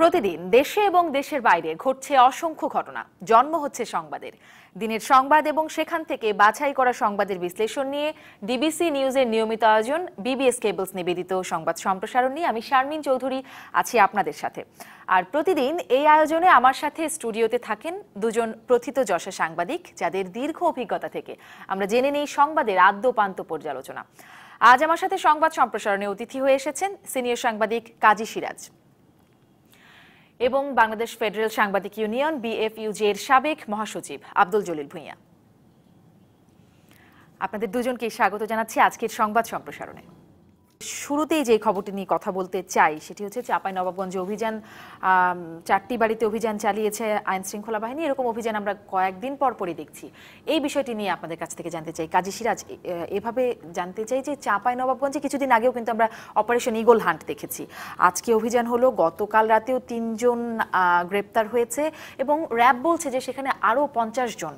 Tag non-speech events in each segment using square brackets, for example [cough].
প্রতিদিন দেশে এবং দেশের বাইরে ঘটছে অসংখ্য ঘটনা জন্ম হচ্ছে সংবাদের দিনের সংবাদ এবং সেখান থেকে বাছাই করা সংবাদের বিশ্লেষণ নিয়ে ডিবিসি নিউজের নিয়মিত আয়োজন বিবিএস কেবলস নিবেদিত সংবাদ সম্প্রসারণ নিয়ে আমি শারমিন চৌধুরী আছি আপনাদের সাথে আর প্রতিদিন এই আয়োজনে আমার সাথে স্টুডিওতে থাকেন দুজন প্রথিত যশা সাংবাদিক যাদের দীর্ঘ অভিজ্ঞতা থেকে আমরা জেনে নেই সংবাদের আদ্যপান্ত পর্যালোচনা আজ আমার সাথে সংবাদ সম্প্রসারণে অতিথি হয়ে এসেছেন সিনিয়র সাংবাদিক কাজী সিরাজ এবং বাংলাদেশ ফেডারেল সাংবাদিক ইউনিয়ন বিএফইউজের সাবেক মহাসচিব আব্দুল জলিল ভূঁইয়া আপনাদের দুজনকে স্বাগত জানাচ্ছি আজকের সংবাদ সম্প্রসারণে শুরুতেই যে খবরটি নিয়ে কথা বলতে চাই সেটি হচ্ছে চাপাই নবাবগঞ্জে অভিযান চারটি বাড়িতে অভিযান চালিয়েছে আইন শৃঙ্খলা বাহিনী এরকম অভিযান আমরা কয়েকদিন পর পরই দেখছি এই বিষয়টি নিয়ে আপনাদের কাছ থেকে জানতে চাই কাজী সিরাজ এভাবে জানতে চাই যে চাপাই নবাবগঞ্জে কিছুদিন আগেও কিন্তু আমরা অপারেশন ইগল হান্ট দেখেছি আজকে অভিযান হলো গতকাল রাতেও তিনজন গ্রেপ্তার হয়েছে এবং র্যাব বলছে যে সেখানে আরও পঞ্চাশ জন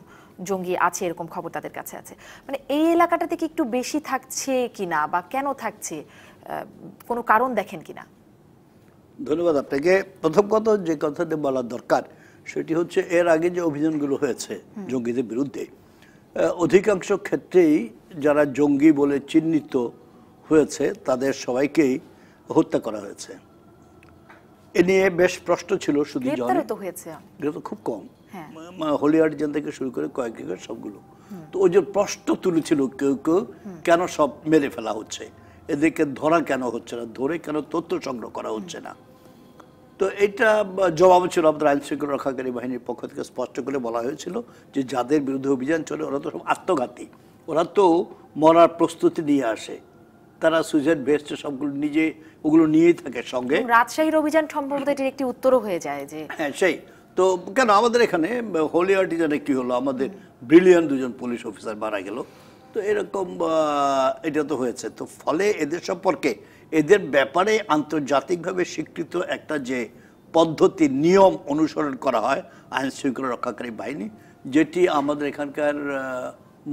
জঙ্গি আছে এরকম খবর তাদের কাছে আছে মানে এই এলাকাটাতে কি একটু বেশি থাকছে কিনা বা কেন থাকছে কোনো কারণ দেখেন কিনা ধন্যবাদ আপনাকে প্রথম কথা যে কথাতে বলা দরকার সেটি হচ্ছে এর আগে যে অভিযানগুলো হয়েছে জঙ্গিদের বিরুদ্ধে অধিকাংশ ক্ষেত্রেই যারা জঙ্গি বলে চিহ্নিত হয়েছে তাদের সবাইকেই হত্যা করা হয়েছে এ নিয়ে বেশ প্রশ্ন ছিল শুধু খুব কম হ্যাঁ। হলিউড জেন থেকে শুরু করে কয়েক সবগুলো তো ওই যে প্রশ্ন তুলেছিল কেউ কেউ কেন সব মেরে ফেলা হচ্ছে এদেরকে ধরা কেন হচ্ছে না ধরে কেন তথ্য সংগ্রহ করা হচ্ছে না তো এটা জবাব ছিল আমাদের আইন শৃঙ্খলা রক্ষাকারী বাহিনীর পক্ষ থেকে স্পষ্ট করে বলা হয়েছিল যে যাদের বিরুদ্ধে অভিযান চলে ওরা তো সব আত্মঘাতী ওরা তো মরার প্রস্তুতি নিয়ে আসে তারা সুইসাইড বেস্ট সবগুলো নিজে ওগুলো নিয়েই থাকে সঙ্গে রাজশাহীর অভিযান সম্ভবত এটির একটি উত্তরও হয়ে যায় যে হ্যাঁ সেই তো কেন আমাদের এখানে হোলি আর্টিজানে কী হলো আমাদের ব্রিলিয়ান দুজন পুলিশ অফিসার মারা গেল তো এরকম এটা তো হয়েছে তো ফলে এদের সম্পর্কে এদের ব্যাপারে আন্তর্জাতিকভাবে স্বীকৃত একটা যে পদ্ধতি নিয়ম অনুসরণ করা হয় আইন শৃঙ্খলা রক্ষাকারী বাহিনী যেটি আমাদের এখানকার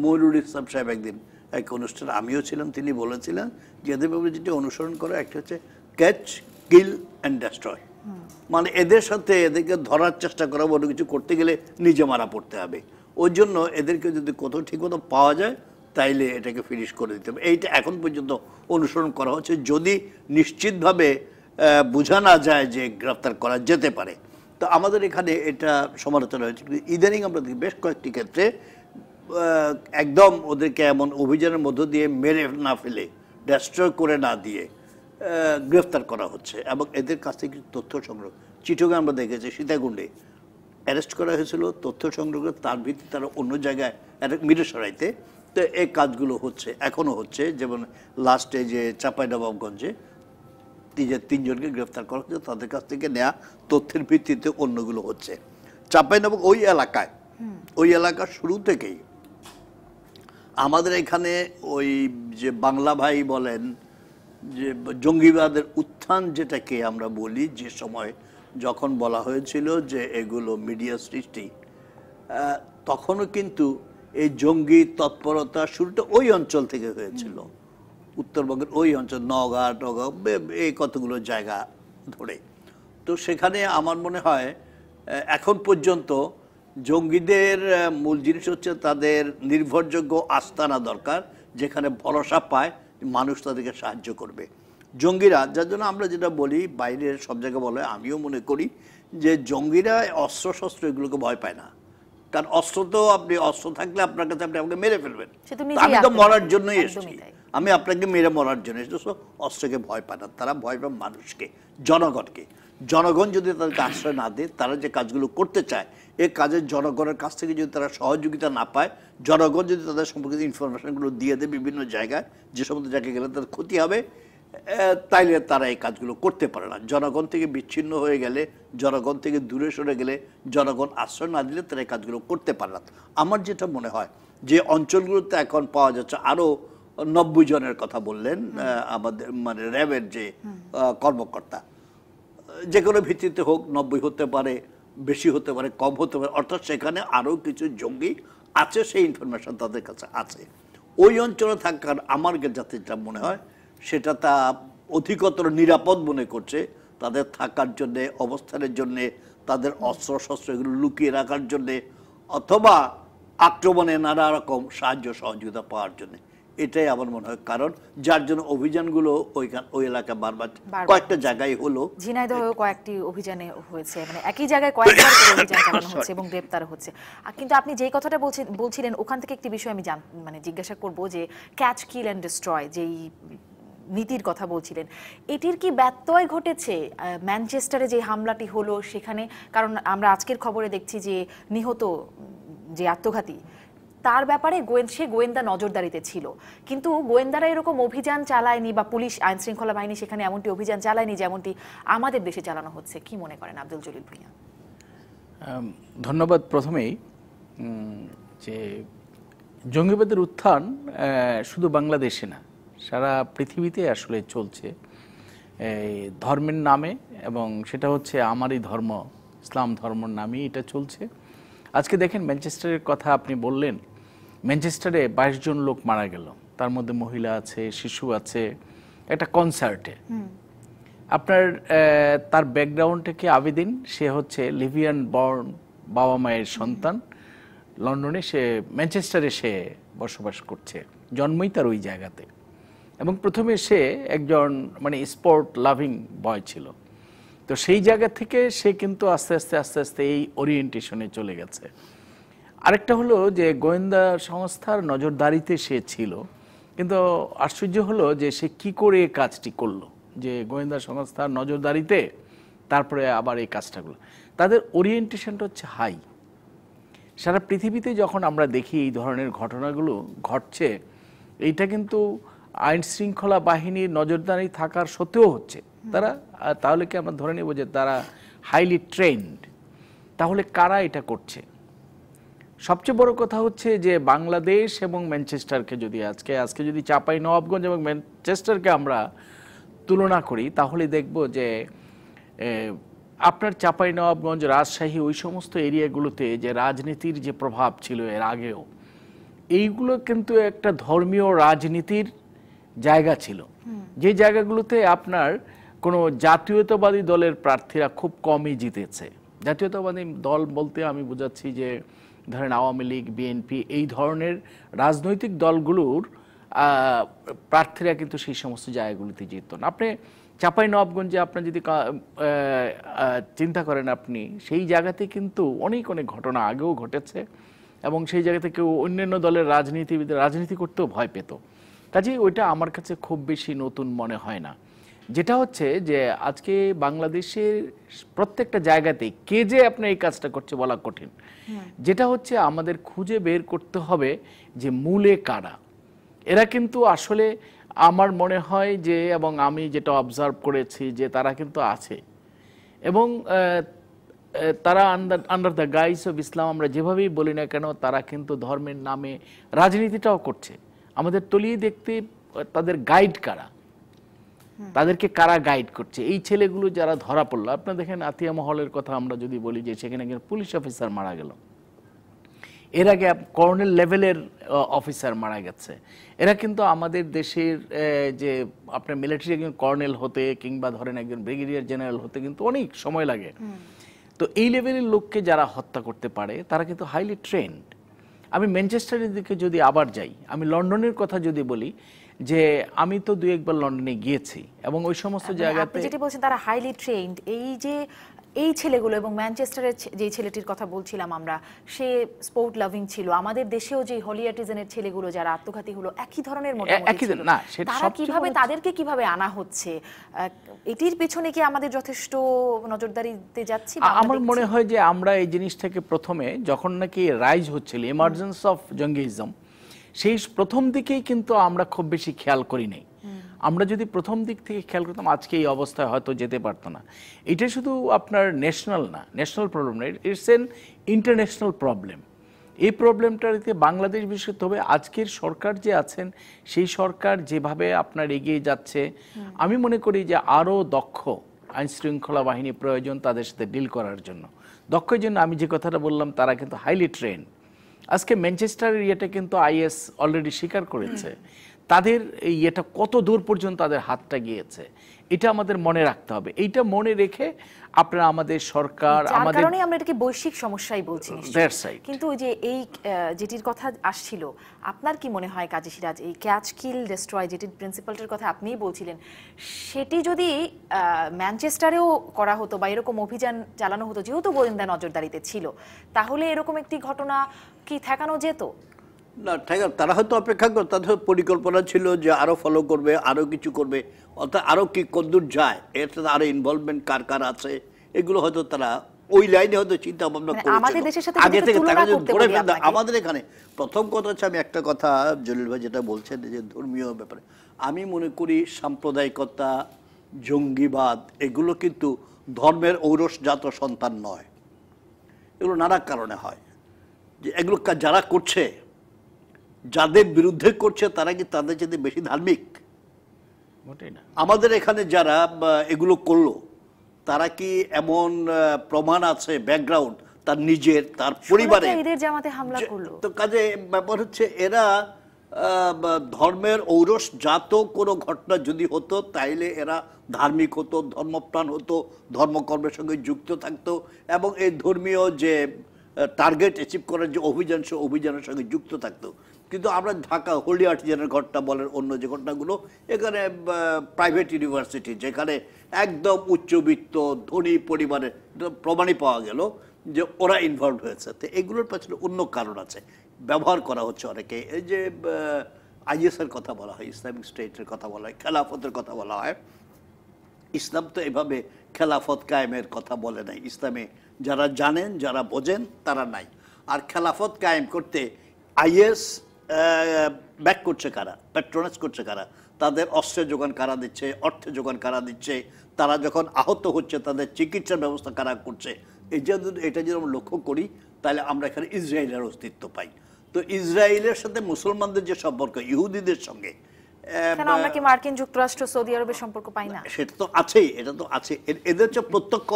ময়রুল ইসলাম সাহেব একদিন এক অনুষ্ঠানে আমিও ছিলাম তিনি বলেছিলেন যে এদের ব্যাপারে যেটি অনুসরণ করা একটা হচ্ছে ক্যাচ কিল অ্যান্ড ডেস্ট্রয় মানে এদের সাথে এদেরকে ধরার চেষ্টা করা বড় কিছু করতে গেলে নিজে মারা পড়তে হবে ওর জন্য এদেরকে যদি কোথাও ঠিকমতো পাওয়া যায় তাইলে এটাকে ফিনিশ করে দিতে হবে এইটা এখন পর্যন্ত অনুসরণ করা হচ্ছে যদি নিশ্চিতভাবে বোঝা না যায় যে গ্রেফতার করা যেতে পারে তো আমাদের এখানে এটা সমালোচনা হয়েছে ইদানিং আমরা দেখি বেশ কয়েকটি ক্ষেত্রে একদম ওদেরকে এমন অভিযানের মধ্য দিয়ে মেরে না ফেলে ডেস্ট্রয় করে না দিয়ে গ্রেফতার করা হচ্ছে এবং এদের কাছ থেকে তথ্য সংগ্রহ চিঠোকে আমরা দেখেছি সীতাকুণ্ডে অ্যারেস্ট করা হয়েছিল তথ্য সংগ্রহ করে তার ভিত্তিতে তারা অন্য জায়গায় মিরে সরাইতে তো এই কাজগুলো হচ্ছে এখনও হচ্ছে যেমন লাস্টে যে চাঁপাইনবাবগঞ্জে যে তিনজনকে গ্রেফতার করা হচ্ছে তাদের কাছ থেকে নেয়া তথ্যের ভিত্তিতে অন্যগুলো হচ্ছে চাঁপাইনবাব ওই এলাকায় ওই এলাকার শুরু থেকেই আমাদের এখানে ওই যে বাংলা ভাই বলেন যে জঙ্গিবাদের উত্থান যেটাকে আমরা বলি যে সময় যখন বলা হয়েছিল যে এগুলো মিডিয়া সৃষ্টি তখনও কিন্তু এই জঙ্গি তৎপরতা শুরুটা ওই অঞ্চল থেকে হয়েছিল উত্তরবঙ্গের ওই অঞ্চল নগা টগা এই কতগুলো জায়গা ধরে তো সেখানে আমার মনে হয় এখন পর্যন্ত জঙ্গিদের মূল জিনিস হচ্ছে তাদের নির্ভরযোগ্য আস্তানা দরকার যেখানে ভরসা পায় মানুষ তাদেরকে সাহায্য করবে জঙ্গিরা যার জন্য আমরা যেটা বলি বাইরের সব জায়গায় বলে আমিও মনে করি যে জঙ্গিরা অস্ত্র শস্ত্র এগুলোকে ভয় পায় না কারণ অস্ত্র তো আপনি অস্ত্র থাকলে আপনার কাছে আপনি আমাকে মেরে ফেলবেন আমি তো মরার জন্যই এসেছি আমি আপনাকে মেরে মরার জন্য এসেছি অস্ত্রকে ভয় পায় না তারা ভয় পায় মানুষকে জনগণকে জনগণ যদি তাদেরকে আশ্রয় না দেয় তারা যে কাজগুলো করতে চায় এ কাজের জনগণের কাছ থেকে যদি তারা সহযোগিতা না পায় জনগণ যদি তাদের সম্পর্কিত ইনফরমেশনগুলো দিয়ে দেয় বিভিন্ন জায়গায় যে সমস্ত জায়গায় গেলে তাদের ক্ষতি হবে তাইলে তারা এই কাজগুলো করতে পারে না জনগণ থেকে বিচ্ছিন্ন হয়ে গেলে জনগণ থেকে দূরে সরে গেলে জনগণ আশ্রয় না দিলে তারা এই কাজগুলো করতে পারে না আমার যেটা মনে হয় যে অঞ্চলগুলোতে এখন পাওয়া যাচ্ছে আরও নব্বই জনের কথা বললেন আমাদের মানে র্যাবের যে কর্মকর্তা যে কোনো ভিত্তিতে হোক নব্বই হতে পারে বেশি হতে পারে কম হতে পারে অর্থাৎ সেখানে আরও কিছু জঙ্গি আছে সেই ইনফরমেশন তাদের কাছে আছে ওই অঞ্চলে থাকার আমার যাতে যা মনে হয় সেটা তা অধিকতর নিরাপদ মনে করছে তাদের থাকার জন্যে অবস্থানের জন্যে তাদের অস্ত্র শস্ত্র এগুলো লুকিয়ে রাখার জন্যে অথবা আক্রমণে নানা রকম সাহায্য সহযোগিতা পাওয়ার জন্যে এটাই আমার মনে হয় কারণ যার জন্য অভিযানগুলো ওইখান ওই এলাকা বারবার কয়েকটা জায়গায় হলো ঝিনাইদহেও কয়েকটি অভিযানে হয়েছে মানে একই জায়গায় কয়েকবার করে অভিযান চালানো [laughs] হচ্ছে এবং গ্রেপ্তার হচ্ছে কিন্তু আপনি যেই কথাটা বলছিলেন ওখান থেকে একটি বিষয় আমি জান মানে জিজ্ঞাসা করব যে ক্যাচ কিল অ্যান্ড ডিস্ট্রয় যেই নীতির কথা বলছিলেন এটির কি ব্যত্যয় ঘটেছে ম্যানচেস্টারে যে হামলাটি হলো সেখানে কারণ আমরা আজকের খবরে দেখছি যে নিহত যে আত্মঘাতী তার ব্যাপারে সে গোয়েন্দা নজরদারিতে ছিল কিন্তু গোয়েন্দারা এরকম অভিযান চালায়নি বা পুলিশ আইন শৃঙ্খলা বাহিনী সেখানে এমনটি অভিযান চালায়নি যেমনটি আমাদের দেশে চালানো হচ্ছে কি মনে করেন আব্দুল জলিল ভূঁইয়া ধন্যবাদ প্রথমেই যে জঙ্গিবাদের উত্থান শুধু বাংলাদেশে না সারা পৃথিবীতে আসলে চলছে ধর্মের নামে এবং সেটা হচ্ছে আমারই ধর্ম ইসলাম ধর্মর নামেই এটা চলছে আজকে দেখেন ম্যানচেস্টারের কথা আপনি বললেন ম্যানচেস্টারে বাইশ জন লোক মারা গেল তার মধ্যে মহিলা আছে শিশু আছে একটা কনসার্টে আপনার তার ব্যাকগ্রাউন্ডে কি আবেদিন সে হচ্ছে লিভিয়ান বর্ন বাবা মায়ের সন্তান লন্ডনে সে ম্যানচেস্টারে সে বসবাস করছে জন্মই তার ওই জায়গাতে এবং প্রথমে সে একজন মানে স্পোর্ট লাভিং বয় ছিল তো সেই জায়গা থেকে সে কিন্তু আস্তে আস্তে আস্তে আস্তে এই ওরিয়েন্টেশনে চলে গেছে আরেকটা হলো যে গোয়েন্দা সংস্থার নজরদারিতে সে ছিল কিন্তু আশ্চর্য হলো যে সে কি করে এই কাজটি করলো যে গোয়েন্দা সংস্থার নজরদারিতে তারপরে আবার এই কাজটা করলো তাদের ওরিয়েন্টেশনটা হচ্ছে হাই সারা পৃথিবীতে যখন আমরা দেখি এই ধরনের ঘটনাগুলো ঘটছে এইটা কিন্তু আইন শৃঙ্খলা বাহিনীর নজরদারি থাকার সত্ত্বেও হচ্ছে তারা তাহলে কি আমরা ধরে নেব যে তারা হাইলি ট্রেন্ড তাহলে কারা এটা করছে সবচেয়ে বড় কথা হচ্ছে যে বাংলাদেশ এবং ম্যানচেস্টারকে যদি আজকে আজকে যদি চাপাই নবাবগঞ্জ এবং ম্যানচেস্টারকে আমরা তুলনা করি তাহলে দেখব যে আপনার চাপাই নবাবগঞ্জ রাজশাহী ওই সমস্ত এরিয়াগুলোতে যে রাজনীতির যে প্রভাব ছিল এর আগেও এইগুলো কিন্তু একটা ধর্মীয় রাজনীতির জায়গা ছিল যে জায়গাগুলোতে আপনার কোনো জাতীয়তাবাদী দলের প্রার্থীরা খুব কমই জিতেছে জাতীয়তাবাদী দল বলতে আমি বোঝাচ্ছি যে ধরেন আওয়ামী লীগ বিএনপি এই ধরনের রাজনৈতিক দলগুলোর প্রার্থীরা কিন্তু সেই সমস্ত জায়গাগুলিতে জিতত না আপনি চাপাই নবগঞ্জে আপনি যদি চিন্তা করেন আপনি সেই জায়গাতে কিন্তু অনেক অনেক ঘটনা আগেও ঘটেছে এবং সেই জায়গাতে কেউ অন্যান্য দলের রাজনীতিবিদ রাজনীতি করতেও ভয় পেত কাজেই ওইটা আমার কাছে খুব বেশি নতুন মনে হয় না যেটা হচ্ছে যে আজকে বাংলাদেশের প্রত্যেকটা জায়গাতেই কে যে আপনি এই কাজটা করছে বলা কঠিন হ্যাঁ। যেটা হচ্ছে আমাদের খুঁজে বের করতে হবে যে মূলে কারা এরা কিন্তু আসলে আমার মনে হয় যে এবং আমি যেটা অবজার্ভ করেছি যে তারা কিন্তু আছে এবং তারা under under the guise of Islam আমরা যেভাবেই বলি না কেন তারা কিন্তু ধর্মের নামে রাজনীতিটাও করছে আমাদের তলিয়ে দেখতে তাদের গাইড কারা তাদেরকে কারা গাইড করছে এই ছেলেগুলো যারা ধরা পড়লো আপনারা দেখেন আতিয়া মহলের কথা আমরা যদি বলি যে সেখানে একজন পুলিশ অফিসার মারা গেল এর আগে কর্নেল লেভেলের অফিসার মারা গেছে এরা কিন্তু আমাদের দেশের যে আপনার মিলিটারি একজন কর্নেল হতে কিংবা ধরেন একজন ব্রিগেডিয়ার জেনারেল হতে কিন্তু অনেক সময় লাগে তো এই লেভেলের লোককে যারা হত্যা করতে পারে তারা কিন্তু হাইলি ট্রেন্ড আমি ম্যানচেস্টারের দিকে যদি আবার যাই আমি লন্ডনের কথা যদি বলি যে আমি তো দুই একবার লন্ডনে গিয়েছি এবং ওই সমস্ত মানে জায়গাতে যেটি বলছেন তারা হাইলি ট্রেন্ড এই যে এই ছেলেগুলো এবং ম্যানচেস্টারের যে ছেলেটির কথা বলছিলাম আমরা সে স্পোর্ট লাভিং ছিল আমাদের দেশেও যে হলি ছেলেগুলো যারা আত্মঘাতী হলো একই ধরনের একই না তারা কিভাবে তাদেরকে কিভাবে আনা হচ্ছে এটির পেছনে কি আমাদের যথেষ্ট নজরদারিতে যাচ্ছি আমার মনে হয় যে আমরা এই জিনিস থেকে প্রথমে যখন নাকি রাইজ হচ্ছিল ইমার্জেন্স অফ জঙ্গিজম সেই প্রথম দিকেই কিন্তু আমরা খুব বেশি খেয়াল করি নাই আমরা যদি প্রথম দিক থেকে খেয়াল করতাম আজকে এই অবস্থায় হয়তো যেতে পারতো না এটা শুধু আপনার ন্যাশনাল না ন্যাশনাল প্রবলেম না ইটস এন ইন্টারন্যাশনাল প্রবলেম এই প্রবলেমটাতে বাংলাদেশ বিশেষ তবে আজকের সরকার যে আছেন সেই সরকার যেভাবে আপনার এগিয়ে যাচ্ছে আমি মনে করি যে আরও দক্ষ আইন শৃঙ্খলা বাহিনী প্রয়োজন তাদের সাথে ডিল করার জন্য দক্ষের জন্য আমি যে কথাটা বললাম তারা কিন্তু হাইলি ট্রেন্ড আজকে ম্যানচেস্টারের ইয়েটা কিন্তু আইএস অলরেডি স্বীকার করেছে তাদের ইয়েটা কত দূর পর্যন্ত তাদের হাতটা গিয়েছে এটা আমাদের মনে রাখতে হবে এইটা মনে রেখে আপনারা আমাদের সরকার আমাদের কারণে আমরা এটাকে বৈশ্বিক সমস্যাই বলছি কিন্তু ওই যে এই যেটির কথা আসছিল আপনার কি মনে হয় কাজী সিরাজ এই ক্যাচ কিল ডেস্ট্রয় যেটির প্রিন্সিপালটির কথা আপনিই বলছিলেন সেটি যদি ম্যানচেস্টারেও করা হতো বা এরকম অভিযান চালানো হতো যেহেতু গোয়েন্দা নজরদারিতে ছিল তাহলে এরকম একটি ঘটনা কি ঠেকানো যেত না ঠেকা তারা হয়তো অপেক্ষা করে তাদের পরিকল্পনা ছিল যে আরও ফলো করবে আরও কিছু করবে অর্থাৎ আরও কী কদ্দূর যায় এর সাথে আরও ইনভলভমেন্ট কার কার আছে এগুলো হয়তো তারা ওই লাইনে হয়তো চিন্তা ভাবনা মানে আগে থেকে তারা ধরে আমাদের এখানে প্রথম কথা হচ্ছে আমি একটা কথা জলিল ভাই যেটা বলছেন যে ধর্মীয় ব্যাপারে আমি মনে করি সাম্প্রদায়িকতা জঙ্গিবাদ এগুলো কিন্তু ধর্মের ঔরসজাত সন্তান নয় এগুলো নানা কারণে হয় যে এগুলো যারা করছে যাদের বিরুদ্ধে করছে তারা কি তাদের যদি বেশি ধার্মিক আমাদের এখানে যারা এগুলো করলো তারা কি এমন প্রমাণ আছে ব্যাকগ্রাউন্ড তার নিজের তার পরিবারে তো কাজে ব্যাপার হচ্ছে এরা ধর্মের ঔরস জাত কোনো ঘটনা যদি হতো তাইলে এরা ধার্মিক হতো ধর্মপ্রাণ হতো ধর্মকর্মের সঙ্গে যুক্ত থাকতো এবং এই ধর্মীয় যে টার্গেট অ্যাচিভ করার যে অভিযান সে অভিযানের সঙ্গে যুক্ত থাকতো কিন্তু আমরা ঢাকা হোলি আর্টিজানের ঘটনা বলেন অন্য যে ঘটনাগুলো এখানে প্রাইভেট ইউনিভার্সিটি যেখানে একদম উচ্চবিত্ত ধনী পরিবারের প্রমাণই পাওয়া গেল যে ওরা ইনভলভ হয়েছে তো এগুলোর পেছনে অন্য কারণ আছে ব্যবহার করা হচ্ছে অনেকে এই যে আইএসের কথা বলা হয় ইসলামিক স্টেটের কথা বলা হয় খেলাফতের কথা বলা হয় ইসলাম তো এভাবে খেলাফত কায়েমের কথা বলে নাই ইসলামে যারা জানেন যারা বোঝেন তারা নাই আর খেলাফত কায়েম করতে আইএস ব্যাক করছে কারা প্যাট্রোনাইজ করছে কারা তাদের অস্ত্রের যোগান কারা দিচ্ছে অর্থের যোগান কারা দিচ্ছে তারা যখন আহত হচ্ছে তাদের চিকিৎসার ব্যবস্থা কারা করছে এই যে এটা যদি আমরা লক্ষ্য করি তাহলে আমরা এখানে ইসরায়েলের অস্তিত্ব পাই তো ইসরায়েলের সাথে মুসলমানদের যে সম্পর্ক ইহুদিদের সঙ্গে আমরা কি মার্কিন যুক্তরাষ্ট্র সৌদি আরবের সম্পর্ক পাই না সেটা তো আছে এটা তো আছে এদের যে প্রত্যক্ষ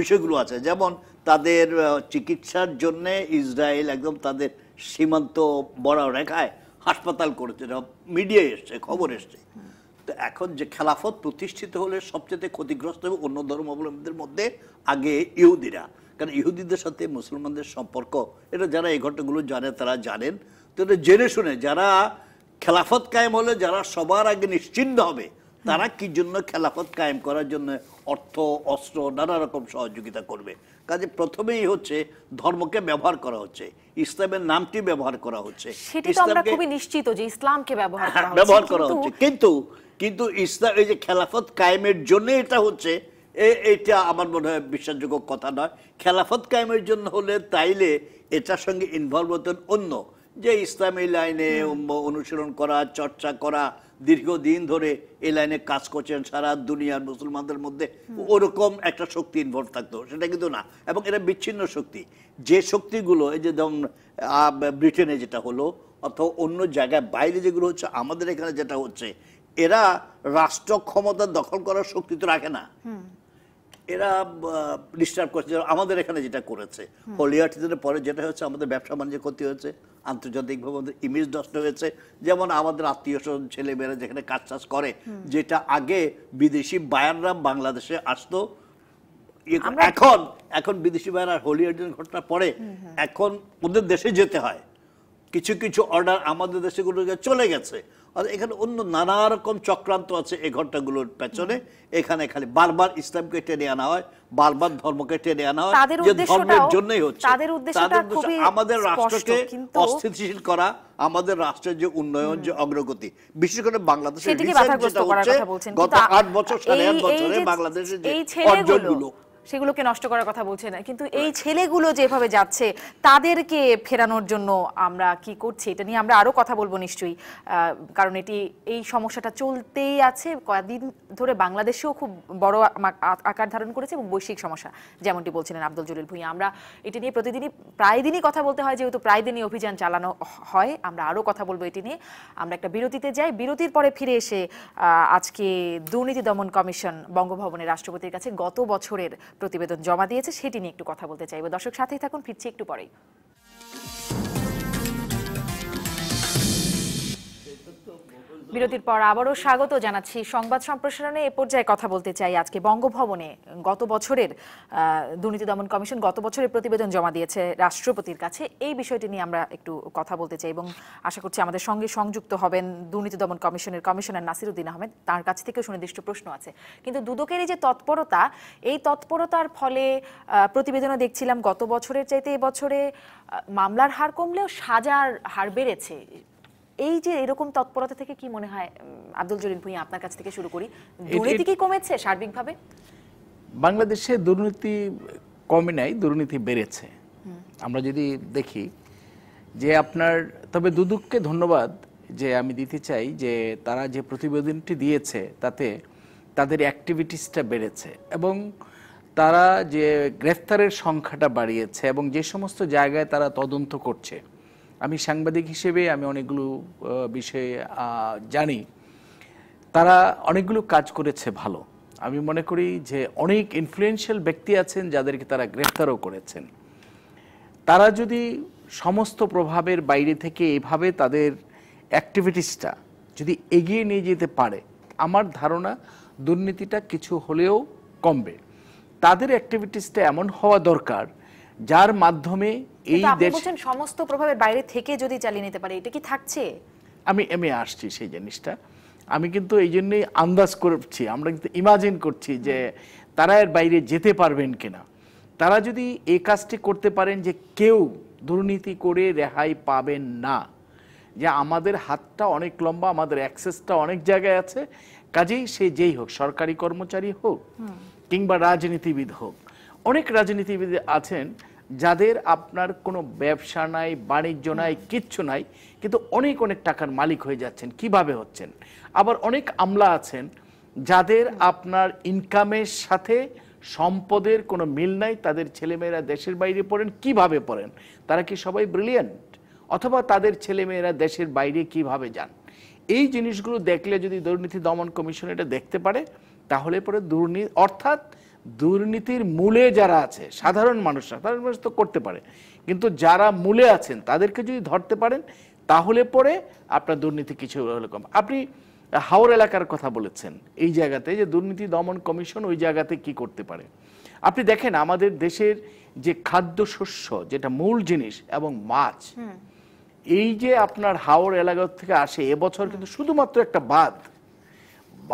বিষয়গুলো আছে যেমন তাদের চিকিৎসার জন্য ইসরায়েল একদম তাদের সীমান্ত বড় রেখায় হাসপাতাল করেছে মিডিয়ায় এসছে খবর এসছে তো এখন যে খেলাফত প্রতিষ্ঠিত হলে সবচেয়ে ক্ষতিগ্রস্ত হবে অন্য ধর্মাবলম্বীদের মধ্যে আগে ইহুদিরা কারণ ইহুদিদের সাথে মুসলমানদের সম্পর্ক এটা যারা এই ঘটনাগুলো জানে তারা জানেন তো এটা জেনে শুনে যারা খেলাফত কায়েম হলে যারা সবার আগে নিশ্চিন্ত হবে তারা কি জন্য খেলাফত কায়েম করার জন্য অর্থ অস্ত্র নানা রকম সহযোগিতা করবে কাজে প্রথমেই হচ্ছে ধর্মকে ব্যবহার করা হচ্ছে ইসলামের নামটি ব্যবহার করা হচ্ছে নিশ্চিত যে ইসলামকে ব্যবহার হ্যাঁ, ব্যবহার করা হচ্ছে কিন্তু কিন্তু ইসলাম এই যে খেলাফত কায়েমের জন্য এটা হচ্ছে এটা আমার মনে হয় বিশ্বাসযোগ্য কথা নয় খেলাফত কায়েমের জন্য হলে তাইলে এটার সঙ্গে ইনভলভ হতেন অন্য যে ইসলামী লাইনে অনুশীলন করা চর্চা করা দীর্ঘদিন ধরে এই লাইনে কাজ করছেন সারা দুনিয়ার মুসলমানদের মধ্যে ওরকম একটা শক্তি ইনভলভ থাকতো সেটা কিন্তু না এবং এটা বিচ্ছিন্ন শক্তি যে শক্তিগুলো এই যে যেমন ব্রিটেনে যেটা হলো অথবা অন্য জায়গায় বাইরে যেগুলো হচ্ছে আমাদের এখানে যেটা হচ্ছে এরা রাষ্ট্র ক্ষমতা দখল করার শক্তি তো রাখে না এরা ডিস্টার্ব করছে আমাদের এখানে যেটা করেছে হোলিয়ার্টিদের পরে যেটা হচ্ছে আমাদের ব্যবসা বাণিজ্য ক্ষতি হয়েছে আন্তর্জাতিকভাবে আমাদের ইমেজ নষ্ট হয়েছে যেমন আমাদের আত্মীয় স্বজন ছেলেমেয়েরা যেখানে কাজ চাষ করে যেটা আগে বিদেশি বায়াররা বাংলাদেশে আসতো ইয়ে এখন এখন বিদেশি বায়ার আর হোলিয়ার্টির ঘটনার পরে এখন ওদের দেশে যেতে হয় কিছু কিছু অর্ডার আমাদের দেশে চলে গেছে আর এখানে অন্য নানা রকম চক্রান্ত আছে এই ঘটনাগুলোর পেছনে এখানে খালি বারবার ইসলামকে টেনে আনা হয় বারবার ধর্মকে টেনে আনা হয় যে ধর্মের জন্যই হচ্ছে আমাদের রাষ্ট্রকে অস্থিতিশীল করা আমাদের রাষ্ট্রের যে উন্নয়ন যে অগ্রগতি বিশেষ করে বাংলাদেশের গত আট বছর সাড়ে আট বছরে বাংলাদেশের যে অর্জনগুলো সেগুলোকে নষ্ট করার কথা বলছে না কিন্তু এই ছেলেগুলো যেভাবে যাচ্ছে তাদেরকে ফেরানোর জন্য আমরা কি করছি এটা নিয়ে আমরা আরও কথা বলবো নিশ্চয়ই কারণ এটি এই সমস্যাটা চলতেই আছে কয়েকদিন ধরে বাংলাদেশেও খুব বড় আকার ধারণ করেছে এবং বৈশ্বিক সমস্যা যেমনটি বলছিলেন আব্দুল জলিল ভুঁইয়া আমরা এটি নিয়ে প্রতিদিনই প্রায় দিনই কথা বলতে হয় যেহেতু প্রায় দিনই অভিযান চালানো হয় আমরা আরও কথা বলবো এটি নিয়ে আমরা একটা বিরতিতে যাই বিরতির পরে ফিরে এসে আজকে দুর্নীতি দমন কমিশন বঙ্গভবনে রাষ্ট্রপতির কাছে গত বছরের প্রতিবেদন জমা দিয়েছে সেটি নিয়ে একটু কথা বলতে চাইব দর্শক সাথেই থাকুন ফিরছি একটু পরেই বিরতির পর আবারও স্বাগত জানাচ্ছি সংবাদ সম্প্রসারণে এ পর্যায়ে কথা বলতে চাই আজকে বঙ্গভবনে গত বছরের দুর্নীতি দমন কমিশন গত বছরের প্রতিবেদন জমা দিয়েছে রাষ্ট্রপতির কাছে এই বিষয়টি নিয়ে আমরা একটু কথা বলতে চাই এবং আশা করছি আমাদের সঙ্গে সংযুক্ত হবেন দুর্নীতি দমন কমিশনের কমিশনার নাসিরুদ্দিন আহমেদ তার কাছ থেকেও সুনির্দিষ্ট প্রশ্ন আছে কিন্তু দুদকের এই যে তৎপরতা এই তৎপরতার ফলে প্রতিবেদনও দেখছিলাম গত বছরের চাইতে এবছরে মামলার হার কমলেও সাজার হার বেড়েছে এই যে এরকম তৎপরতা থেকে কি মনে হয় আব্দুল জলিল ভুঁইয়া আপনার কাছ থেকে শুরু করি দুর্নীতি কি কমেছে সার্বিকভাবে বাংলাদেশে দুর্নীতি কমে নাই দুর্নীতি বেড়েছে আমরা যদি দেখি যে আপনার তবে দুদুককে ধন্যবাদ যে আমি দিতে চাই যে তারা যে প্রতিবেদনটি দিয়েছে তাতে তাদের অ্যাক্টিভিটিসটা বেড়েছে এবং তারা যে গ্রেফতারের সংখ্যাটা বাড়িয়েছে এবং যে সমস্ত জায়গায় তারা তদন্ত করছে আমি সাংবাদিক হিসেবে আমি অনেকগুলো বিষয়ে জানি তারা অনেকগুলো কাজ করেছে ভালো আমি মনে করি যে অনেক ইনফ্লুয়েন্সিয়াল ব্যক্তি আছেন যাদেরকে তারা গ্রেফতারও করেছেন তারা যদি সমস্ত প্রভাবের বাইরে থেকে এভাবে তাদের অ্যাক্টিভিটিসটা যদি এগিয়ে নিয়ে যেতে পারে আমার ধারণা দুর্নীতিটা কিছু হলেও কমবে তাদের অ্যাক্টিভিটিসটা এমন হওয়া দরকার যার মাধ্যমে এই দেশ সমস্ত প্রভাবের বাইরে থেকে যদি চালিয়ে নিতে পারে এটা কি থাকছে আমি এমে আসছি সেই জিনিসটা আমি কিন্তু এই জন্যই আন্দাজ করছি আমরা কিন্তু ইমাজিন করছি যে তারা এর বাইরে যেতে পারবেন কিনা তারা যদি এই কাজটি করতে পারেন যে কেউ দুর্নীতি করে রেহাই পাবেন না যে আমাদের হাতটা অনেক লম্বা আমাদের অ্যাক্সেসটা অনেক জায়গায় আছে কাজেই সে যেই হোক সরকারি কর্মচারী হোক কিংবা রাজনীতিবিদ হোক অনেক রাজনীতিবিদ আছেন যাদের আপনার কোনো ব্যবসা নাই বাণিজ্য নাই কিচ্ছু নাই কিন্তু অনেক অনেক টাকার মালিক হয়ে যাচ্ছেন কিভাবে হচ্ছেন আবার অনেক আমলা আছেন যাদের আপনার ইনকামের সাথে সম্পদের কোনো মিল নাই তাদের ছেলেমেয়েরা দেশের বাইরে পড়েন কিভাবে পড়েন তারা কি সবাই ব্রিলিয়েন্ট অথবা তাদের ছেলেমেয়েরা দেশের বাইরে কিভাবে যান এই জিনিসগুলো দেখলে যদি দুর্নীতি দমন কমিশন এটা দেখতে পারে তাহলে পরে দুর্নীতি অর্থাৎ দুর্নীতির মূলে যারা আছে সাধারণ মানুষ সাধারণ মানুষ তো করতে পারে কিন্তু যারা মূলে আছেন তাদেরকে যদি ধরতে পারেন তাহলে পরে আপনার দুর্নীতি কিছু হলে কম আপনি হাওড় এলাকার কথা বলেছেন এই জায়গাতে যে দুর্নীতি দমন কমিশন ওই জায়গাতে কি করতে পারে আপনি দেখেন আমাদের দেশের যে খাদ্যশস্য যেটা মূল জিনিস এবং মাছ এই যে আপনার হাওড় এলাকা থেকে আসে এবছর কিন্তু শুধুমাত্র একটা বাঁধ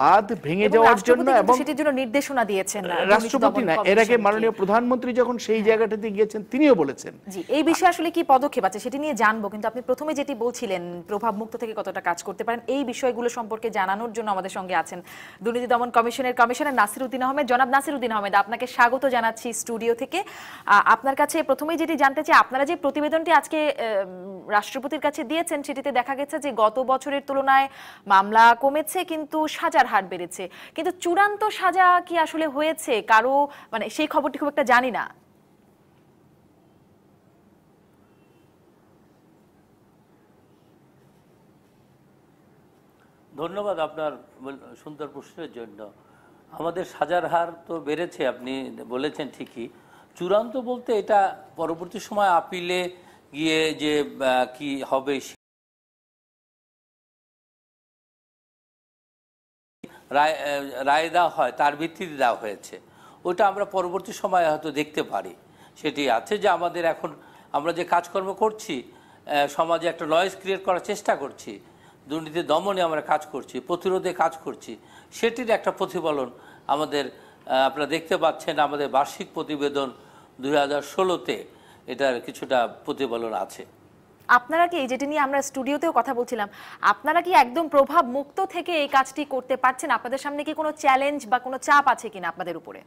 বাদ ভেঙে যাওয়ার জন্য এবং সেটির জন্য নির্দেশনা দিয়েছেন রাষ্ট্রপতি না এর আগে माननीय প্রধানমন্ত্রী যখন সেই হ্যাঁ। জায়গাটাতে গিয়েছেন তিনিও বলেছেন জি এই বিষয়ে আসলে কি পদক্ষেপ আছে সেটা নিয়ে জানবো কিন্তু আপনি প্রথমে যেটি বলছিলেন প্রভাব মুক্ত থেকে কতটা কাজ করতে পারেন এই বিষয়গুলো সম্পর্কে জানানোর জন্য আমাদের সঙ্গে আছেন দুর্নীতি দমন কমিশনের কমিশনার নাসিরউদ্দিন আহমেদ জনাব নাসিরউদ্দিন আহমেদ আপনাকে স্বাগত জানাচ্ছি স্টুডিও থেকে আপনার কাছে প্রথমে যেটি জানতে চাই আপনারা যে প্রতিবেদনটি আজকে রাষ্ট্রপতির কাছে দিয়েছেন সেটিতে দেখা গেছে যে গত বছরের তুলনায় মামলা কমেছে কিন্তু সাজার হার বেড়েছে কিন্তু চূড়ান্ত সাজা কি আসলে হয়েছে কারো মানে সেই খবরটি খুব একটা জানি না ধন্যবাদ আপনার সুন্দর প্রশ্নের জন্য আমাদের সাজার হার তো বেড়েছে আপনি বলেছেন ঠিকই চূড়ান্ত বলতে এটা পরবর্তী সময় আপিলে গিয়ে যে কি হবে রায় রায় দেওয়া হয় তার ভিত্তিতে দেওয়া হয়েছে ওটা আমরা পরবর্তী সময়ে হয়তো দেখতে পারি সেটি আছে যে আমাদের এখন আমরা যে কাজকর্ম করছি সমাজে একটা নয়েজ ক্রিয়েট করার চেষ্টা করছি দুর্নীতি দমনে আমরা কাজ করছি প্রতিরোধে কাজ করছি সেটির একটা প্রতিফলন আমাদের আপনারা দেখতে পাচ্ছেন আমাদের বার্ষিক প্রতিবেদন দুই হাজার ষোলোতে এটার কিছুটা প্রতিফলন আছে আপনারা কি এই যেটি নিয়ে আমরা স্টুডিওতেও কথা বলছিলাম আপনারা কি একদম প্রভাব মুক্ত থেকে এই কাজটি করতে পারছেন আপনাদের সামনে কি কোনো চ্যালেঞ্জ বা কোনো চাপ আছে কিনা আপনাদের উপরে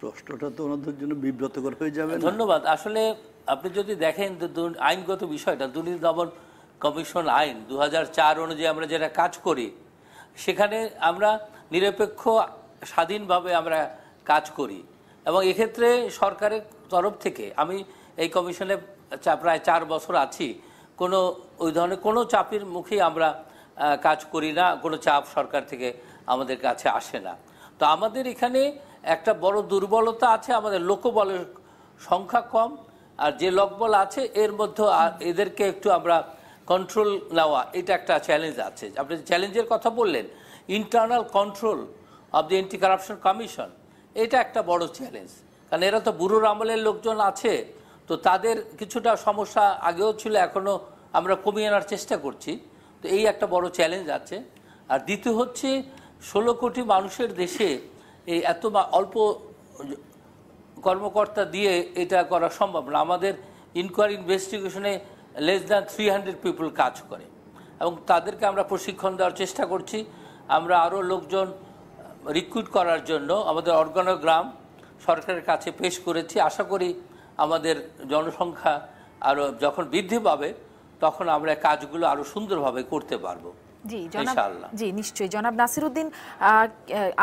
প্রশ্নটা তো ওনাদের জন্য বিব্রতকর হয়ে যাবে ধন্যবাদ আসলে আপনি যদি দেখেন আইনগত বিষয়টা দুর্নীতি দমন কমিশন আইন দু হাজার অনুযায়ী আমরা যেটা কাজ করি সেখানে আমরা নিরপেক্ষ স্বাধীনভাবে আমরা কাজ করি এবং এক্ষেত্রে সরকারের তরফ থেকে আমি এই কমিশনে প্রায় চার বছর আছি কোনো ওই ধরনের কোনো চাপের মুখেই আমরা কাজ করি না কোনো চাপ সরকার থেকে আমাদের কাছে আসে না তো আমাদের এখানে একটা বড় দুর্বলতা আছে আমাদের লোকবলের সংখ্যা কম আর যে লোকবল আছে এর মধ্যে এদেরকে একটু আমরা কন্ট্রোল নেওয়া এটা একটা চ্যালেঞ্জ আছে আপনি চ্যালেঞ্জের কথা বললেন internal control of the anti corruption commission এটা একটা বড় চ্যালেঞ্জ কারণ এরা তো বুড়োর আমলের লোকজন আছে তো তাদের কিছুটা সমস্যা আগেও ছিল এখনও আমরা কমিয়ে আনার চেষ্টা করছি তো এই একটা বড় চ্যালেঞ্জ আছে আর দ্বিতীয় হচ্ছে ষোলো কোটি মানুষের দেশে এই এত অল্প কর্মকর্তা দিয়ে এটা করা সম্ভব না আমাদের ইনকোয়ারি ইনভেস্টিগেশনে less than three hundred people কাজ করে এবং তাদেরকে আমরা প্রশিক্ষণ দেওয়ার চেষ্টা করছি আমরা আরও লোকজন রিক্রুট করার জন্য আমাদের অর্গানোগ্রাম সরকারের কাছে পেশ করেছি আশা করি আমাদের জনসংখ্যা আরও যখন বৃদ্ধি পাবে তখন আমরা কাজগুলো আরও সুন্দরভাবে করতে পারবো জি জি নিশ্চয়ই জনাব নাসিরউদ্দিন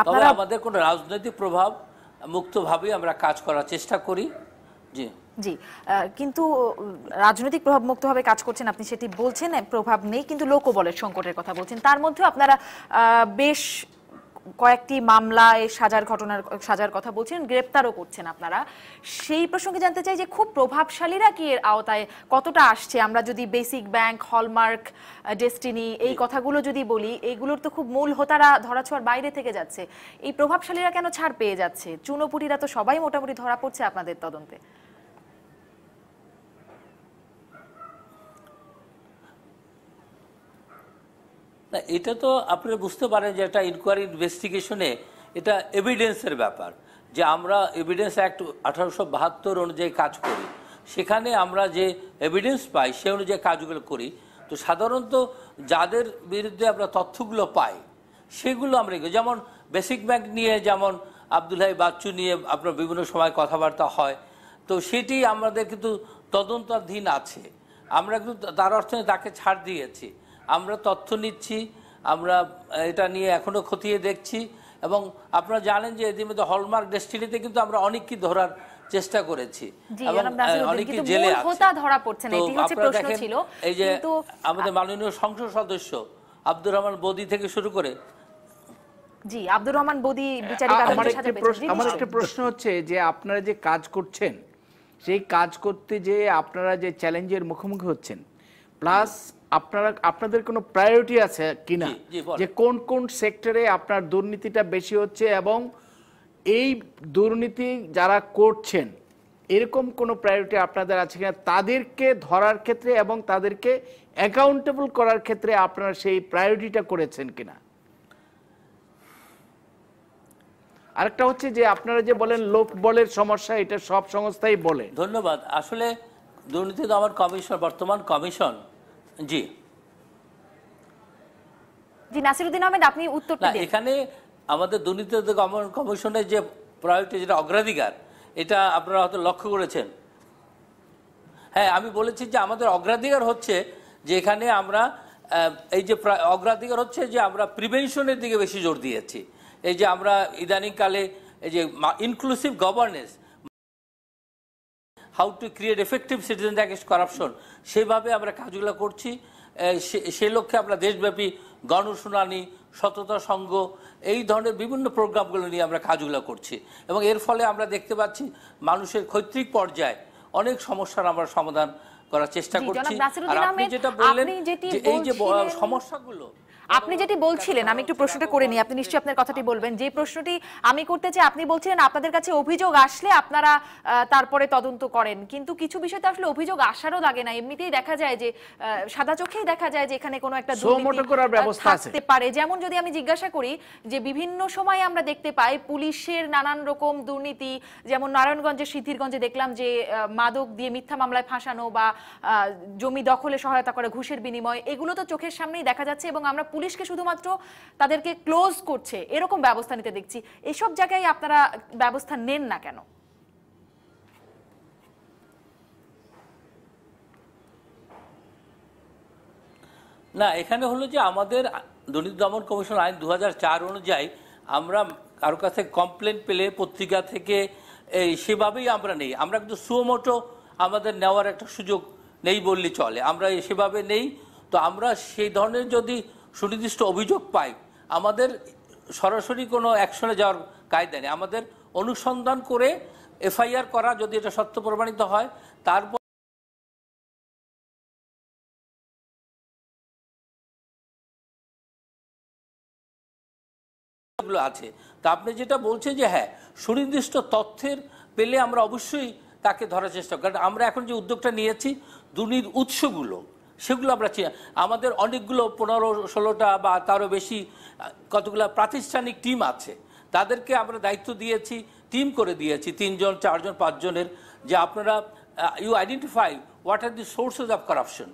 আপনারা আমাদের কোনো রাজনৈতিক প্রভাব মুক্তভাবে আমরা কাজ করার চেষ্টা করি জি জি কিন্তু রাজনৈতিক প্রভাব মুক্তভাবে কাজ করছেন আপনি সেটি বলছেন প্রভাব নেই কিন্তু লোকবলের সংকটের কথা বলছেন তার মধ্যে আপনারা বেশ কয়েকটি মামলায় সাজার ঘটনার সাজার কথা বলছেন গ্রেপ্তারও করছেন আপনারা সেই প্রসঙ্গে জানতে চাই যে খুব প্রভাবশালীরা কি এর আওতায় কতটা আসছে আমরা যদি বেসিক ব্যাংক হলমার্ক ডেস্টিনি এই কথাগুলো যদি বলি এইগুলোর তো খুব মূল হোতারা ধরাছোঁয়ার বাইরে থেকে যাচ্ছে এই প্রভাবশালীরা কেন ছাড় পেয়ে যাচ্ছে চুনোপুরিরা তো সবাই মোটামুটি ধরা পড়ছে আপনাদের তদন্তে না এটা তো আপনি বুঝতে পারেন যে একটা ইনকোয়ারি ইনভেস্টিগেশনে এটা এভিডেন্সের ব্যাপার যে আমরা এভিডেন্স অ্যাক্ট আঠারোশো বাহাত্তর অনুযায়ী কাজ করি সেখানে আমরা যে এভিডেন্স পাই সে অনুযায়ী কাজগুলো করি তো সাধারণত যাদের বিরুদ্ধে আমরা তথ্যগুলো পাই সেগুলো আমরা যেমন বেসিক ব্যাংক নিয়ে যেমন আবদুল্লাহ বাচ্চু নিয়ে আপনার বিভিন্ন সময় কথাবার্তা হয় তো সেটি আমাদের কিন্তু তদন্তাধীন আছে আমরা কিন্তু তার অর্থে তাকে ছাড় দিয়েছি আমরা তথ্য নিচ্ছি আমরা এটা নিয়ে এখনও খতিয়ে দেখছি এবং আপনারা জানেন যে ইতিমধ্যে হলমার্ক ডেস্টিনিতে কিন্তু আমরা অনেককে ধরার চেষ্টা করেছি অনেকে জেলে ধরা পড়ছে না এটি হচ্ছে প্রশ্ন ছিল এই যে আমাদের মাননীয় সংসদ সদস্য আব্দুর রহমান বদি থেকে শুরু করে জি আব্দুর রহমান বদি বিচারিক আদালতের সাথে আমার একটা প্রশ্ন হচ্ছে যে আপনারা যে কাজ করছেন সেই কাজ করতে যে আপনারা যে চ্যালেঞ্জের মুখোমুখি হচ্ছেন প্লাস আপনারা আপনাদের কোনো প্রায়োরিটি আছে কিনা যে কোন কোন সেক্টরে আপনার দুর্নীতিটা বেশি হচ্ছে এবং এই দুর্নীতি যারা করছেন এরকম কোনো প্রায়োরিটি আপনাদের আছে কিনা তাদেরকে ধরার ক্ষেত্রে এবং তাদেরকে অ্যাকাউন্টেবল করার ক্ষেত্রে আপনারা সেই প্রায়োরিটিটা করেছেন কিনা আরেকটা হচ্ছে যে আপনারা যে বলেন লোক বলের সমস্যা এটা সব সংস্থাই বলে ধন্যবাদ আসলে দুর্নীতি দমন কমিশন বর্তমান কমিশন জি জি নাসিরউদ্দিন আহমেদ আপনি উত্তরটা দিন এখানে আমাদের দুর্নীতি কমিশনের যে প্রায়োরিটি যেটা অগ্রাধিকার এটা আপনারা হয়তো লক্ষ্য করেছেন হ্যাঁ আমি বলেছি যে আমাদের অগ্রাধিকার হচ্ছে যে এখানে আমরা এই যে অগ্রাধিকার হচ্ছে যে আমরা প্রিভেনশনের দিকে বেশি জোর দিয়েছি এই যে আমরা ইদানিংকালে এই যে inclusive governance how to create effective citizen against corruption সেভাবে আমরা কাজগুলো করছি সে লক্ষ্যে আমরা দেশব্যাপী গণশুনানি সততা সংঘ এই ধরনের বিভিন্ন প্রোগ্রামগুলো নিয়ে আমরা কাজগুলো করছি এবং এর ফলে আমরা দেখতে পাচ্ছি মানুষের ক্ষৈত্রিক পর্যায়ে অনেক সমস্যার আমরা সমাধান করার চেষ্টা করছি আর আপনি যেটা বললেন এই যে সমস্যাগুলো আপনি যেটি বলছিলেন আমি একটু প্রশ্নটা করে নিই আপনি নিশ্চয়ই আপনার কথাটি বলবেন যে প্রশ্নটি আমি করতে চাই আপনি বলছিলেন আপনাদের কাছে অভিযোগ আসলে আপনারা তারপরে তদন্ত করেন কিন্তু কিছু বিষয়ে আসলে অভিযোগ আসারও লাগে না এমনিতেই দেখা যায় যে সাদা চোখেই দেখা যায় যে এখানে কোনো একটা দুর্নীতি করার ব্যবস্থা আছে পারে যেমন যদি আমি জিজ্ঞাসা করি যে বিভিন্ন সময় আমরা দেখতে পাই পুলিশের নানান রকম দুর্নীতি যেমন নারায়ণগঞ্জের সিদ্ধিরগঞ্জে দেখলাম যে মাদক দিয়ে মিথ্যা মামলায় ফাঁসানো বা জমি দখলে সহায়তা করে ঘুষের বিনিময় এগুলো তো চোখের সামনেই দেখা যাচ্ছে এবং আমরা পুলিশকে শুধুমাত্র তাদেরকে ক্লোজ করছে এরকম ব্যবস্থা নিতে দেখছি এসব জায়গায় আপনারা ব্যবস্থা নেন না কেন না এখানে হলো যে আমাদের দলিত দমন কমিশন আইন দু অনুযায়ী আমরা কারো কাছে কমপ্লেন পেলে পত্রিকা থেকে এই সেভাবেই আমরা নেই আমরা কিন্তু সুমোটো আমাদের নেওয়ার একটা সুযোগ নেই বললে চলে আমরা সেভাবে নেই তো আমরা সেই ধরনের যদি সুনির্দিষ্ট অভিযোগ পাই আমাদের সরাসরি কোনো অ্যাকশনে যাওয়ার কায়দা নেই আমাদের অনুসন্ধান করে এফআইআর করা যদি এটা সত্য প্রমাণিত হয় তারপর আছে তা আপনি যেটা বলছেন যে হ্যাঁ সুনির্দিষ্ট তথ্যের পেলে আমরা অবশ্যই তাকে ধরার চেষ্টা কারণ আমরা এখন যে উদ্যোগটা নিয়েছি দুর্নীতির উৎসগুলো সেগুলো আমরা আমাদের অনেকগুলো পনেরো ষোলোটা বা তারও বেশি কতগুলো প্রাতিষ্ঠানিক টিম আছে তাদেরকে আমরা দায়িত্ব দিয়েছি টিম করে দিয়েছি তিনজন চারজন পাঁচজনের যে আপনারা you identify what are the sources of corruption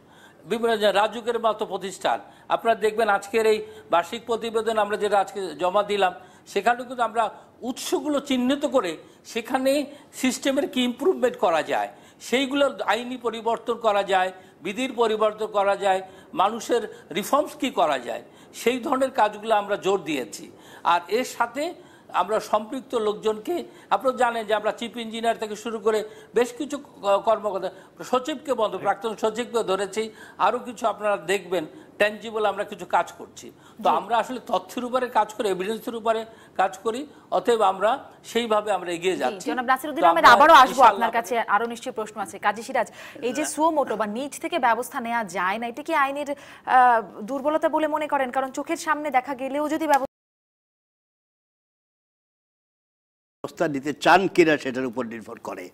বিভিন্ন রাজুকের মতো প্রতিষ্ঠান আপনারা দেখবেন আজকের এই বার্ষিক প্রতিবেদন আমরা যেটা আজকে জমা দিলাম সেখানে কিন্তু আমরা উৎসগুলো চিহ্নিত করে সেখানে সিস্টেমের কি ইম্প্রুভমেন্ট করা যায় সেইগুলো আইনি পরিবর্তন করা যায় বিধির পরিবর্তন করা যায় মানুষের রিফর্মস কি করা যায় সেই ধরনের কাজগুলো আমরা জোর দিয়েছি আর এর সাথে আমরা সম্পৃক্ত লোকজনকে আপনারা জানেন যে আমরা চিফ ইঞ্জিনিয়ার থেকে শুরু করে বেশ কিছু কর্মকর্তা সচিবকে বন্ধ হ্যাঁ। প্রাক্তন সচিবকে ধরেছি আরও কিছু আপনারা দেখবেন ট্যাঞ্জিবল আমরা কিছু কাজ করছি তো আমরা আসলে তথ্যের উপরে কাজ করি এভিডেন্সের উপরে কাজ করি অতএব আমরা সেইভাবে আমরা এগিয়ে যাচ্ছি জনাব নাসিরউদ্দিন আহমেদ আবারও আসবো আপনার কাছে আরো নিশ্চয়ই প্রশ্ন আছে কাজী সিরাজ এই যে মোটো বা নিজ থেকে ব্যবস্থা নেওয়া যায় না এটা কি আইনের দুর্বলতা বলে মনে করেন কারণ চোখের সামনে দেখা গেলেও যদি ব্যবস্থা নিতে চান কিনা সেটার উপর নির্ভর করে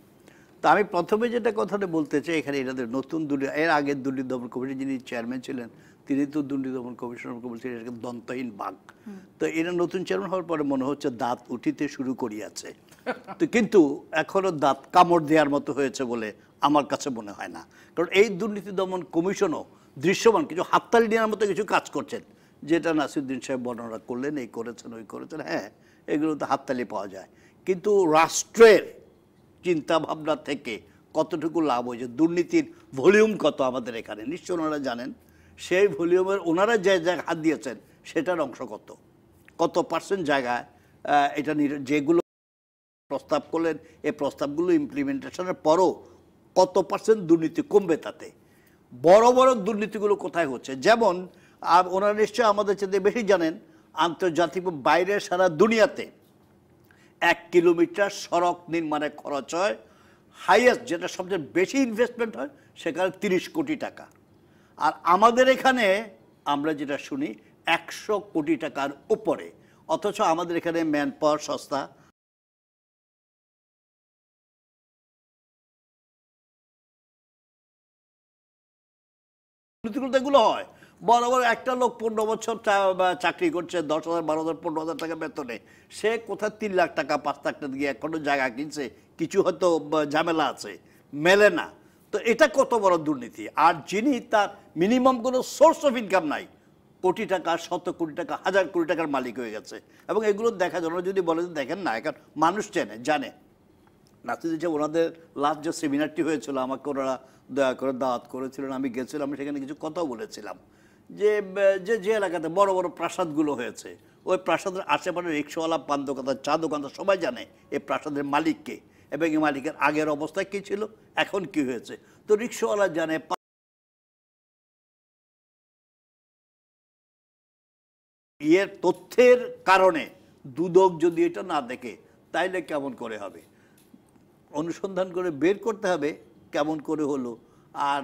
তা আমি প্রথমে যেটা কথাটা বলতে চাই এখানে এনাদের নতুন দুর্নীতি এর আগের দুর্নীতি দমন কমিশন যিনি চেয়ারম্যান ছিলেন তিনি তো দুর্নীতি দমন কমিশন বলছিলেন এটাকে দন্তহীন বাঘ তো এরা নতুন চেয়ারম্যান হওয়ার পরে মনে হচ্ছে দাঁত উঠিতে শুরু করিয়াছে তো কিন্তু এখনও দাঁত কামড় দেওয়ার মতো হয়েছে বলে আমার কাছে মনে হয় না কারণ এই দুর্নীতি দমন কমিশনও দৃশ্যমান কিছু হাততালি নেওয়ার মতো কিছু কাজ করছেন যেটা নাসিরুদ্দিন সাহেব বর্ণনা করলেন এই করেছেন ওই করেছেন হ্যাঁ এগুলো তো হাততালি পাওয়া যায় কিন্তু রাষ্ট্রের চিন্তাভাবনা থেকে কতটুকু লাভ হয়েছে দুর্নীতির ভলিউম কত আমাদের এখানে নিশ্চয় ওনারা জানেন সেই ভলিউমের ওনারা যে জায়গায় হাত দিয়েছেন সেটার অংশ কত কত পার্সেন্ট জায়গায় এটা যেগুলো প্রস্তাব করলেন এই প্রস্তাবগুলো ইমপ্লিমেন্টেশনের পরও কত পার্সেন্ট দুর্নীতি কমবে তাতে বড় বড় দুর্নীতিগুলো কোথায় হচ্ছে যেমন ওনারা নিশ্চয় আমাদের চেয়ে বেশি জানেন আন্তর্জাতিক বাইরে সারা দুনিয়াতে এক কিলোমিটার সড়ক নির্মাণে খরচ হয় হাইয়েস্ট যেটা সবচেয়ে বেশি ইনভেস্টমেন্ট হয় সেখানে তিরিশ কোটি টাকা আর আমাদের এখানে আমরা যেটা শুনি একশো কোটি টাকার উপরে অথচ আমাদের এখানে ম্যান পাওয়ার সস্তা প্রতিকূলতাগুলো হয় বড় বড় একটা লোক পনেরো বছর চাকরি করছে দশ হাজার বারো হাজার পনেরো হাজার টাকা বেতনে সে কোথায় তিন লাখ টাকা পাঁচ লাখ টাকা দিয়ে এখনো জায়গা কিনছে কিছু হয়তো ঝামেলা আছে মেলে না তো এটা কত বড় দুর্নীতি আর যিনি তার মিনিমাম কোনো সোর্স অফ ইনকাম নাই কোটি টাকা শত কোটি টাকা হাজার কোটি টাকার মালিক হয়ে গেছে এবং এগুলো দেখা যায় যদি বলে যে দেখেন না এখন মানুষ চেনে জানে নাতিদের যে ওনাদের লাস্ট যে সেমিনারটি হয়েছিল আমাকে ওনারা দয়া করে দাওয়াত করেছিলেন আমি গেছিলাম আমি সেখানে কিছু কথা বলেছিলাম যে যে যে এলাকাতে বড় বড় প্রাসাদগুলো হয়েছে ওই প্রাসাদের আশেপাশে রিক্সাওয়ালা পান দোকানদার চা দোকানদার সবাই জানে এই প্রাসাদের মালিককে এবং এই মালিকের আগের অবস্থায় কী ছিল এখন কি হয়েছে তো রিক্সাওয়ালা জানে ইয়ের তথ্যের কারণে দুদক যদি এটা না দেখে তাইলে কেমন করে হবে অনুসন্ধান করে বের করতে হবে কেমন করে হলো আর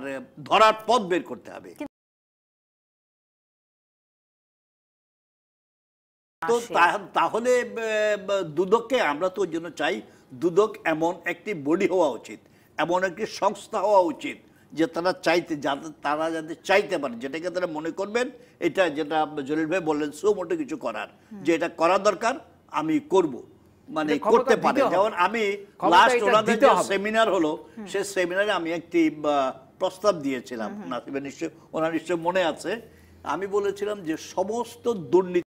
ধরার পথ বের করতে হবে তো তাহলে দুদককে আমরা তো জন্য চাই দুদক এমন একটি বডি হওয়া উচিত এমন একটি সংস্থা হওয়া উচিত যে তারা চাইতে যাতে তারা যাতে চাইতে পারে যেটাকে তারা মনে করবেন এটা যেটা জলিল ভাই বললেন সুমোটো কিছু করার যে এটা করা দরকার আমি করব মানে করতে পারে যেমন আমি লাস্ট ওনাদের যে সেমিনার হলো সে সেমিনারে আমি একটি প্রস্তাব দিয়েছিলাম নাসিবা নিশ্চয় ওনার নিশ্চয় মনে আছে আমি বলেছিলাম যে সমস্ত দুর্নীতি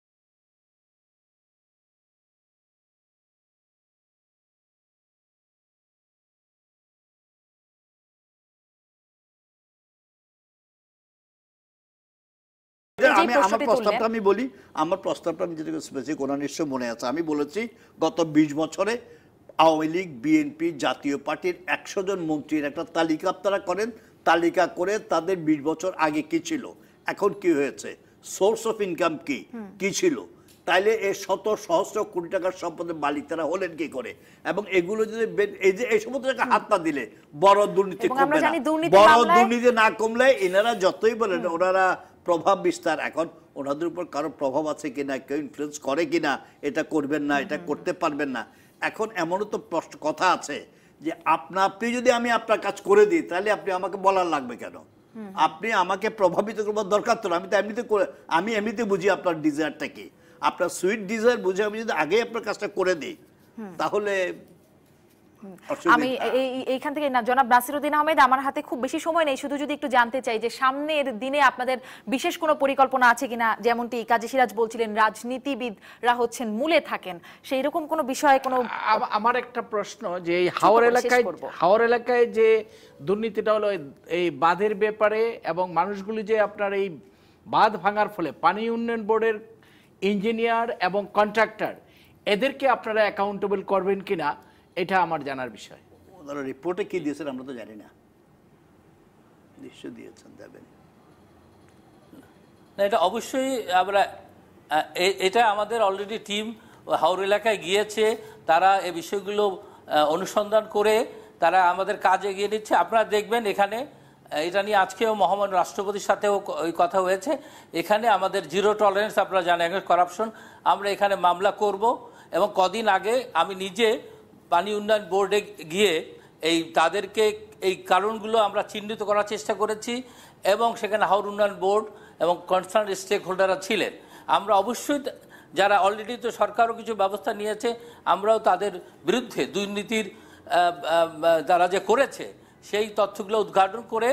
আমি বলি আমার প্রস্তাবটা আমি যেটা বলেছি কোনা নিশ্চয় মনে আছে আমি বলেছি গত বিশ বছরে আওয়ামী লীগ বিএনপি জাতীয় পার্টির একশো জন মন্ত্রীর একটা তালিকা আপনারা করেন তালিকা করে তাদের বিশ বছর আগে কি ছিল এখন কি হয়েছে সোর্স অফ ইনকাম কি কি ছিল তাইলে এই শত সহস্র কোটি টাকার সম্পদের মালিক তারা হলেন কি করে এবং এগুলো যদি এই যে এই সমস্ত টাকা হাত না দিলে বড় দুর্নীতি কমবে না বড় দুর্নীতি না কমলে এনারা যতই বলেন ওনারা প্রভাব বিস্তার এখন ওনাদের উপর কারো প্রভাব আছে কি না কেউ ইনফ্লুয়েস করে কি না এটা করবেন না এটা করতে পারবেন না এখন এমনও তো প্রশ্ন কথা আছে যে আপনা আপনি যদি আমি আপনার কাজ করে দিই তাহলে আপনি আমাকে বলার লাগবে কেন আপনি আমাকে প্রভাবিত করবার দরকার তো আমি তো এমনিতে করে আমি এমনিতে বুঝি আপনার ডিজায়ারটা কি আপনার সুইট ডিজায়ার বুঝে আমি যদি আগে আপনার কাজটা করে দিই তাহলে আমি এইখান থেকে জনাব নাসিরুদ্দিন আহমেদ আমার হাতে খুব বেশি সময় নেই শুধু যদি একটু জানতে চাই যে সামনের দিনে আপনাদের বিশেষ কোনো পরিকল্পনা আছে কিনা যেমনটি কাজী সিরাজ বলছিলেন রাজনীতিবিদরা হচ্ছেন মূলে থাকেন সেই রকম কোনো বিষয়ে কোনো আমার একটা প্রশ্ন যে এই হাওড় এলাকায় হাওড় এলাকায় যে দুর্নীতিটা হলো এই বাঁধের ব্যাপারে এবং মানুষগুলি যে আপনার এই বাঁধ ভাঙার ফলে পানি উন্নয়ন বোর্ডের ইঞ্জিনিয়ার এবং কন্ট্রাক্টর এদেরকে আপনারা অ্যাকাউন্টেবল করবেন কিনা এটা আমার জানার বিষয় ওনারা রিপোর্টে কী দিয়েছেন আমরা তো জানি না নিশ্চয় দিয়েছেন দেবেন না এটা অবশ্যই আমরা এটা আমাদের অলরেডি টিম হাওর এলাকায় গিয়েছে তারা এ বিষয়গুলো অনুসন্ধান করে তারা আমাদের কাজ এগিয়ে নিচ্ছে আপনারা দেখবেন এখানে এটা নিয়ে আজকেও মহামান রাষ্ট্রপতির সাথেও ওই কথা হয়েছে এখানে আমাদের জিরো টলারেন্স আপনারা জানেন করাপশন আমরা এখানে মামলা করব এবং কদিন আগে আমি নিজে পানি উন্নয়ন বোর্ডে গিয়ে এই তাদেরকে এই কারণগুলো আমরা চিহ্নিত করার চেষ্টা করেছি এবং সেখানে হাওর উন্নয়ন বোর্ড এবং কনসার্ন স্টেক হোল্ডাররা ছিলেন আমরা অবশ্যই যারা অলরেডি তো সরকারও কিছু ব্যবস্থা নিয়েছে আমরাও তাদের বিরুদ্ধে দুর্নীতির তারা যে করেছে সেই তথ্যগুলো উদ্ঘাটন করে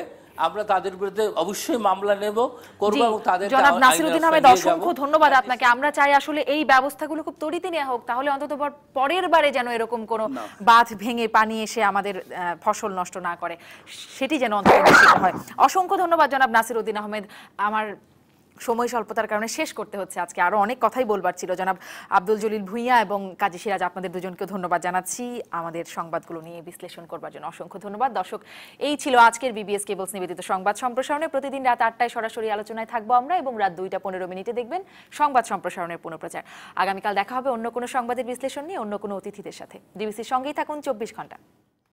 আমরা তাদের বিরুদ্ধে অবশ্যই মামলা নেব করব এবং তাদের জনাব নাসিরউদ্দিন আহমেদ অসংখ্য ধন্যবাদ আপনাকে আমরা চাই আসলে এই ব্যবস্থাগুলো খুব তড়িতে নেওয়া হোক তাহলে অন্তত পরের বারে যেন এরকম কোনো বাঁধ ভেঙে পানি এসে আমাদের ফসল নষ্ট না করে সেটি যেন অন্তত হয় অসংখ্য ধন্যবাদ জনাব নাসিরউদ্দিন আহমেদ আমার সময় স্বল্পতার কারণে শেষ করতে হচ্ছে আজকে আরও অনেক কথাই বলবার ছিল জনাব আব্দুল জলিল ভুইয়া এবং কাজী সিরাজ আপনাদের দুজনকে ধন্যবাদ জানাচ্ছি আমাদের সংবাদগুলো নিয়ে বিশ্লেষণ করবার জন্য অসংখ্য ধন্যবাদ দর্শক এই ছিল আজকের বিবিএস কেবলস নিবেদিত সংবাদ সম্প্রসারণে প্রতিদিন রাত আটটায় সরাসরি আলোচনায় থাকবো আমরা এবং রাত দুইটা পনেরো মিনিটে দেখবেন সংবাদ সম্প্রসারণের পুনঃপ্রচার আগামীকাল দেখা হবে অন্য কোনো সংবাদের বিশ্লেষণ নিয়ে অন্য কোনো অতিথিদের সাথে ডিবিসির সঙ্গেই থাকুন চব্বিশ ঘন্টা